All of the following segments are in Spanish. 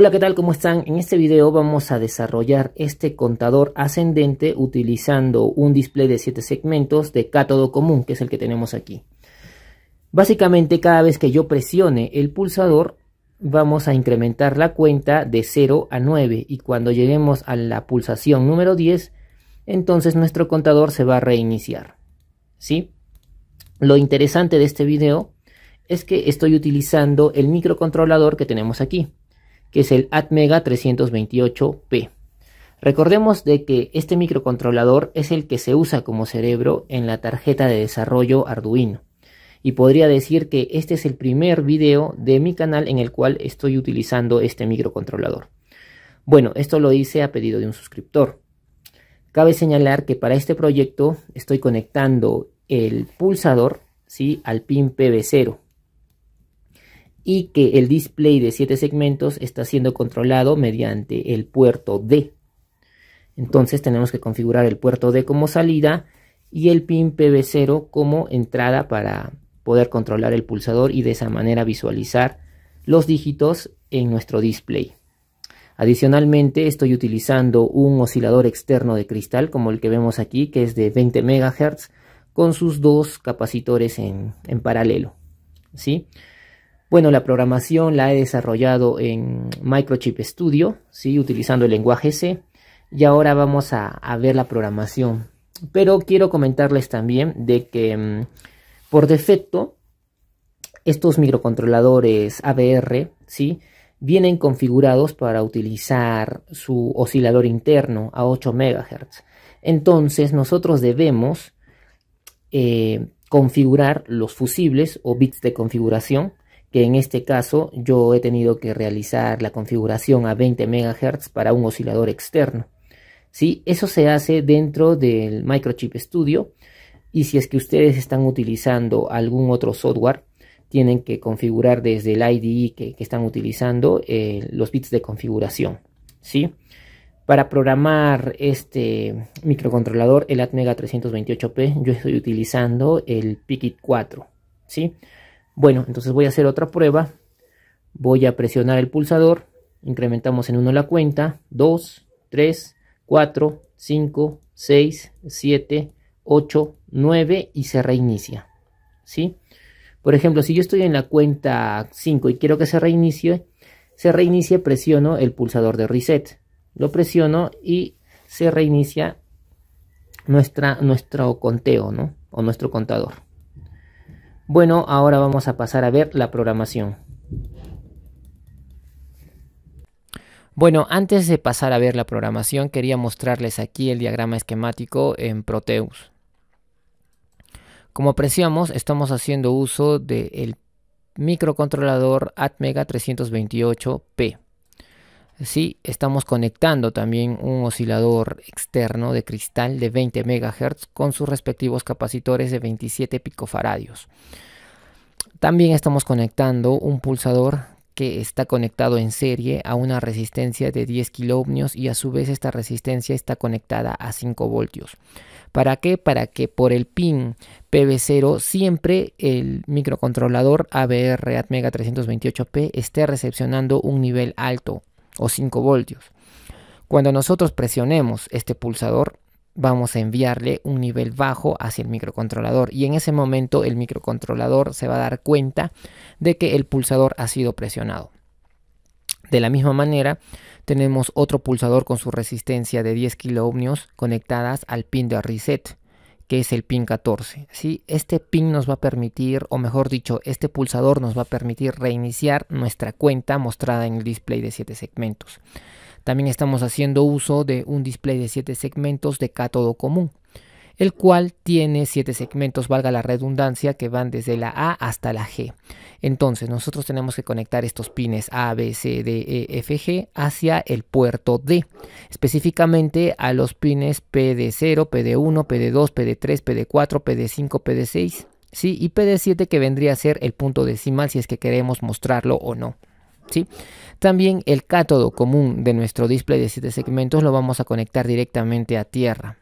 Hola, ¿qué tal? ¿Cómo están? En este video vamos a desarrollar este contador ascendente utilizando un display de 7 segmentos de cátodo común, que es el que tenemos aquí. Básicamente, cada vez que yo presione el pulsador, vamos a incrementar la cuenta de 0 a 9 y cuando lleguemos a la pulsación número 10, entonces nuestro contador se va a reiniciar. ¿Sí? Lo interesante de este video es que estoy utilizando el microcontrolador que tenemos aquí que es el Atmega 328P. Recordemos de que este microcontrolador es el que se usa como cerebro en la tarjeta de desarrollo Arduino. Y podría decir que este es el primer video de mi canal en el cual estoy utilizando este microcontrolador. Bueno, esto lo hice a pedido de un suscriptor. Cabe señalar que para este proyecto estoy conectando el pulsador ¿sí? al pin PB0 y que el display de 7 segmentos está siendo controlado mediante el puerto D. Entonces tenemos que configurar el puerto D como salida y el pin PB0 como entrada para poder controlar el pulsador y de esa manera visualizar los dígitos en nuestro display. Adicionalmente estoy utilizando un oscilador externo de cristal como el que vemos aquí que es de 20 MHz con sus dos capacitores en, paralelo. ¿sí? Bueno, la programación la he desarrollado en Microchip Studio, ¿sí? utilizando el lenguaje C. Y ahora vamos a, ver la programación. Pero quiero comentarles también de que mm, por defecto estos microcontroladores ABR ¿sí? vienen configurados para utilizar su oscilador interno a 8 MHz. Entonces nosotros debemos eh, configurar los fusibles o bits de configuración que en este caso yo he tenido que realizar la configuración a 20 MHz para un oscilador externo. ¿sí? Eso se hace dentro del Microchip Studio y si es que ustedes están utilizando algún otro software, tienen que configurar desde el IDE que, están utilizando eh, los bits de configuración. ¿sí? Para programar este microcontrolador, el Atmega 328P, yo estoy utilizando el Pikit 4. ¿sí? Bueno, entonces voy a hacer otra prueba. Voy a presionar el pulsador. Incrementamos en 1 la cuenta. 2, 3, 4, 5, 6, 7, 8, 9 y se reinicia. ¿Sí? Por ejemplo, si yo estoy en la cuenta 5 y quiero que se reinicie, se reinicia, presiono el pulsador de reset. Lo presiono y se reinicia nuestra, nuestro conteo, ¿no? O nuestro contador. Bueno, ahora vamos a pasar a ver la programación. Bueno, antes de pasar a ver la programación, quería mostrarles aquí el diagrama esquemático en Proteus. Como apreciamos, estamos haciendo uso del microcontrolador ATmega 328P. ¿sí? estamos conectando también un oscilador externo de cristal de 20 MHz con sus respectivos capacitores de 27 picofaradios. También estamos conectando un pulsador que está conectado en serie a una resistencia de 10 kΩ y a su vez esta resistencia está conectada a 5 voltios. ¿Para qué? Para que por el pin PB0 siempre el microcontrolador ABR ATmega 328P esté recepcionando un nivel alto, o 5 voltios. Cuando nosotros presionemos este pulsador, vamos a enviarle un nivel bajo hacia el microcontrolador y en ese momento el microcontrolador se va a dar cuenta de que el pulsador ha sido presionado. De la misma manera, tenemos otro pulsador con su resistencia de 10 kΩ conectadas al pin de reset que es el pin 14. Este pin nos va a permitir, o mejor dicho, este pulsador nos va a permitir reiniciar nuestra cuenta mostrada en el display de 7 segmentos. También estamos haciendo uso de un display de 7 segmentos de cátodo común el cual tiene siete segmentos, valga la redundancia, que van desde la A hasta la G. Entonces, nosotros tenemos que conectar estos pines A, B, C, D, E, F, G hacia el puerto D, específicamente a los pines PD0, PD1, PD2, PD3, PD4, PD5, PD6. ¿Sí? Y PD7 que vendría a ser el punto decimal si es que queremos mostrarlo o no. ¿Sí? También el cátodo común de nuestro display de 7 segmentos lo vamos a conectar directamente a tierra.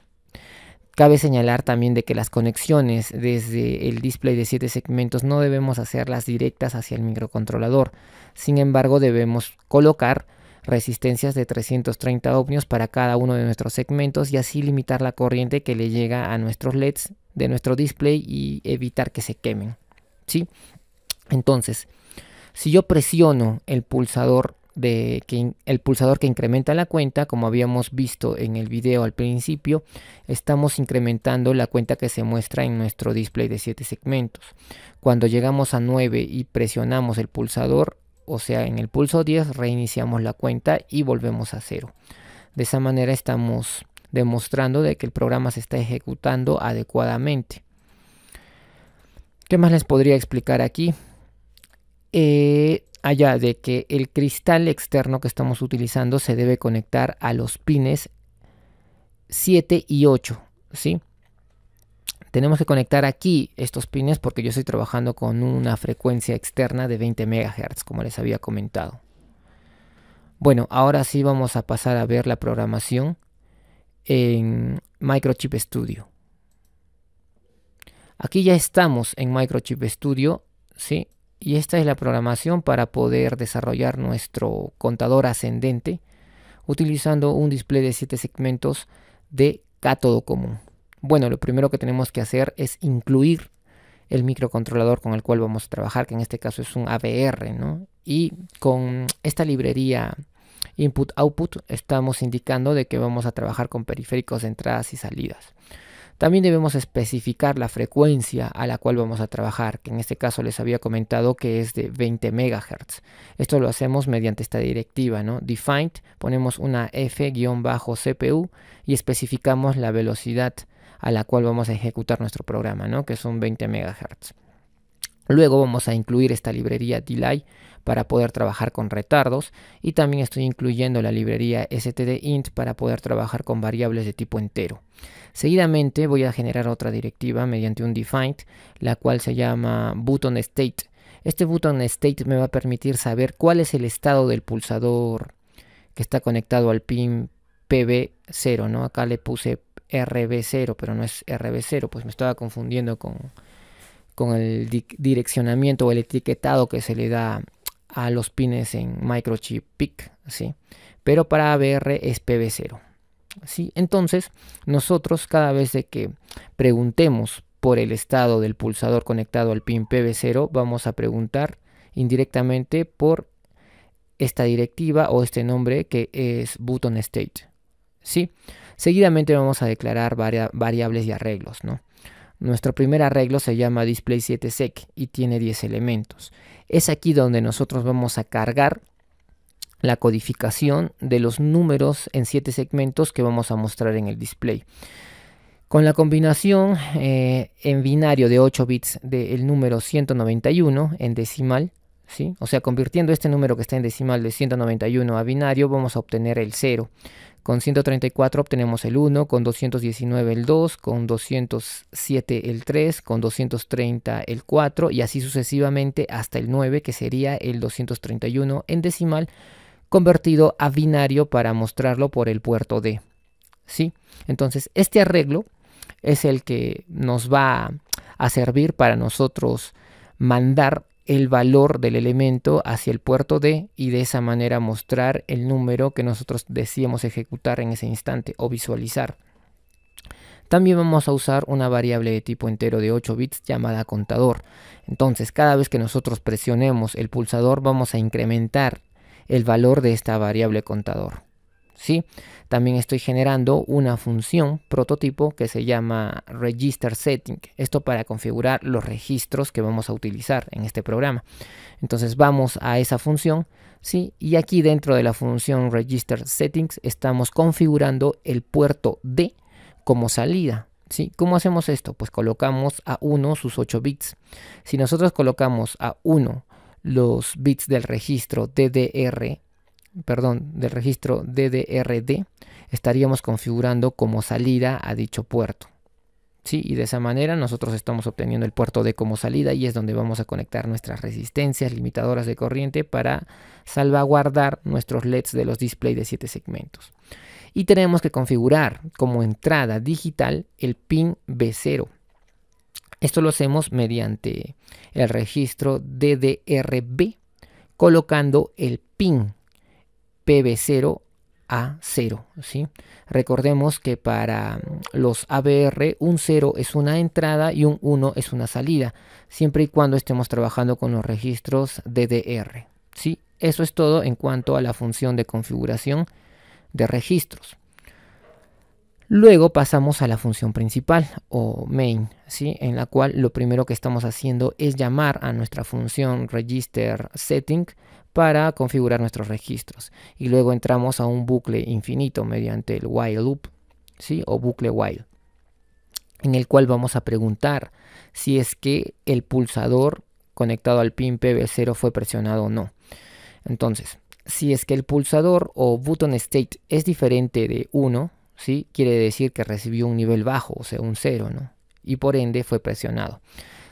Cabe señalar también de que las conexiones desde el display de 7 segmentos no debemos hacerlas directas hacia el microcontrolador. Sin embargo, debemos colocar resistencias de 330 ohmios para cada uno de nuestros segmentos y así limitar la corriente que le llega a nuestros LEDs de nuestro display y evitar que se quemen. ¿Sí? Entonces, si yo presiono el pulsador de que el pulsador que incrementa la cuenta, como habíamos visto en el video al principio, estamos incrementando la cuenta que se muestra en nuestro display de 7 segmentos. Cuando llegamos a 9 y presionamos el pulsador, o sea en el pulso 10, reiniciamos la cuenta y volvemos a 0. De esa manera estamos demostrando de que el programa se está ejecutando adecuadamente. ¿Qué más les podría explicar aquí? Eh, allá de que el cristal externo que estamos utilizando se debe conectar a los pines 7 y 8, ¿sí? Tenemos que conectar aquí estos pines porque yo estoy trabajando con una frecuencia externa de 20 MHz, como les había comentado. Bueno, ahora sí vamos a pasar a ver la programación en Microchip Studio. Aquí ya estamos en Microchip Studio, ¿sí? Y esta es la programación para poder desarrollar nuestro contador ascendente utilizando un display de 7 segmentos de cátodo común. Bueno, lo primero que tenemos que hacer es incluir el microcontrolador con el cual vamos a trabajar, que en este caso es un ABR, ¿no? Y con esta librería input-output estamos indicando de que vamos a trabajar con periféricos de entradas y salidas. También debemos especificar la frecuencia a la cual vamos a trabajar, que en este caso les había comentado que es de 20 MHz. Esto lo hacemos mediante esta directiva, ¿no? Defined, ponemos una F-CPU y especificamos la velocidad a la cual vamos a ejecutar nuestro programa, ¿no? Que son 20 MHz. Luego vamos a incluir esta librería delay para poder trabajar con retardos y también estoy incluyendo la librería stdint para poder trabajar con variables de tipo entero. Seguidamente voy a generar otra directiva mediante un define. la cual se llama button state. Este button state me va a permitir saber cuál es el estado del pulsador que está conectado al pin PB0, ¿no? Acá le puse RB0, pero no es RB0, pues me estaba confundiendo con, con el direccionamiento o el etiquetado que se le da a los pines en microchip PIC, ¿sí? pero para ABR es PB0. ¿sí? Entonces, nosotros cada vez de que preguntemos por el estado del pulsador conectado al pin PB0, vamos a preguntar indirectamente por esta directiva o este nombre que es button state. ¿sí? Seguidamente vamos a declarar variables y arreglos. ¿no? Nuestro primer arreglo se llama Display 7sec y tiene 10 elementos. Es aquí donde nosotros vamos a cargar la codificación de los números en 7 segmentos que vamos a mostrar en el display. Con la combinación eh, en binario de 8 bits del número 191 en decimal, ¿sí? o sea, convirtiendo este número que está en decimal de 191 a binario, vamos a obtener el 0. Con 134 obtenemos el 1, con 219 el 2, con 207 el 3, con 230 el 4 y así sucesivamente hasta el 9 que sería el 231 en decimal convertido a binario para mostrarlo por el puerto D. ¿Sí? Entonces este arreglo es el que nos va a servir para nosotros mandar el valor del elemento hacia el puerto D y de esa manera mostrar el número que nosotros decíamos ejecutar en ese instante o visualizar. También vamos a usar una variable de tipo entero de 8 bits llamada contador. Entonces cada vez que nosotros presionemos el pulsador vamos a incrementar el valor de esta variable contador. ¿sí? También estoy generando una función prototipo que se llama register setting. Esto para configurar los registros que vamos a utilizar en este programa. Entonces vamos a esa función, ¿sí? Y aquí dentro de la función register settings estamos configurando el puerto D como salida. ¿Cómo hacemos esto? Pues colocamos a 1 sus 8 bits. Si nosotros colocamos a 1 los bits del registro DDR perdón, del registro DDRD, estaríamos configurando como salida a dicho puerto. ¿Sí? Y de esa manera nosotros estamos obteniendo el puerto D como salida y es donde vamos a conectar nuestras resistencias limitadoras de corriente para salvaguardar nuestros LEDs de los displays de 7 segmentos. Y tenemos que configurar como entrada digital el pin B0. Esto lo hacemos mediante el registro DDRB colocando el pin PB0A0. ¿sí? Recordemos que para mm, los ABR un 0 es una entrada y un 1 es una salida, siempre y cuando estemos trabajando con los registros DDR. ¿sí? Eso es todo en cuanto a la función de configuración de registros. Luego pasamos a la función principal o main, en la cual lo primero que estamos haciendo es llamar a nuestra función register setting para configurar nuestros registros. Y luego entramos a un bucle infinito mediante el while loop o bucle while, en el cual vamos a preguntar si es que el pulsador conectado al pin PB0 fue presionado o no. Entonces, si es que el pulsador o button state es diferente de 1, quiere decir que recibió un nivel bajo, o sea, un 0, ¿no? Y por ende fue presionado.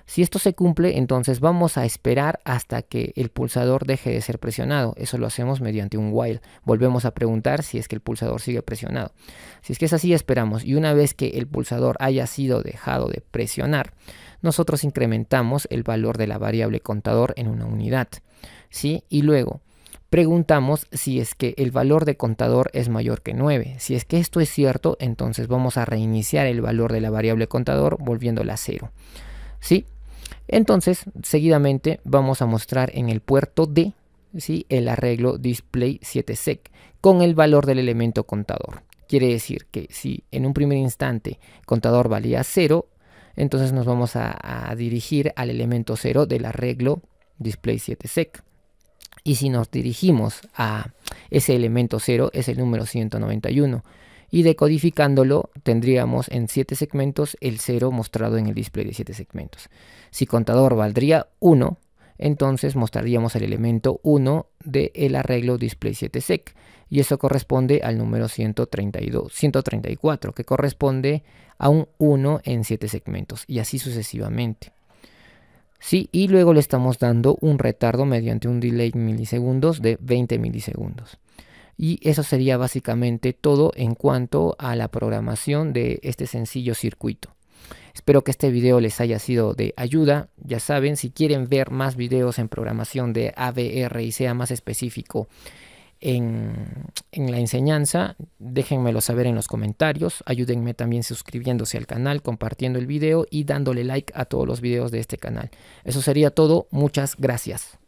Si esto se cumple, entonces vamos a esperar hasta que el pulsador deje de ser presionado. Eso lo hacemos mediante un while. Volvemos a preguntar si es que el pulsador sigue presionado. Si es que es así, esperamos. Y una vez que el pulsador haya sido dejado de presionar, nosotros incrementamos el valor de la variable contador en una unidad. ¿sí? Y luego preguntamos si es que el valor de contador es mayor que 9. Si es que esto es cierto, entonces vamos a reiniciar el valor de la variable contador volviéndola a 0. ¿Sí? Entonces, seguidamente vamos a mostrar en el puerto D ¿sí? el arreglo display 7sec con el valor del elemento contador. Quiere decir que si en un primer instante contador valía 0, entonces nos vamos a, a dirigir al elemento 0 del arreglo display 7sec. Y si nos dirigimos a ese elemento 0, es el número 191. Y decodificándolo, tendríamos en 7 segmentos el 0 mostrado en el display de 7 segmentos. Si contador valdría 1, entonces mostraríamos el elemento 1 del arreglo display 7 sec. Y eso corresponde al número 132, 134, que corresponde a un 1 en 7 segmentos, y así sucesivamente. ¿sí? Y luego le estamos dando un retardo mediante un delay milisegundos de 20 milisegundos. Y eso sería básicamente todo en cuanto a la programación de este sencillo circuito. Espero que este video les haya sido de ayuda. Ya saben, si quieren ver más videos en programación de AVR y sea más específico en, la enseñanza, déjenmelo saber en los comentarios, ayúdenme también suscribiéndose al canal, compartiendo el video y dándole like a todos los videos de este canal. Eso sería todo, muchas gracias.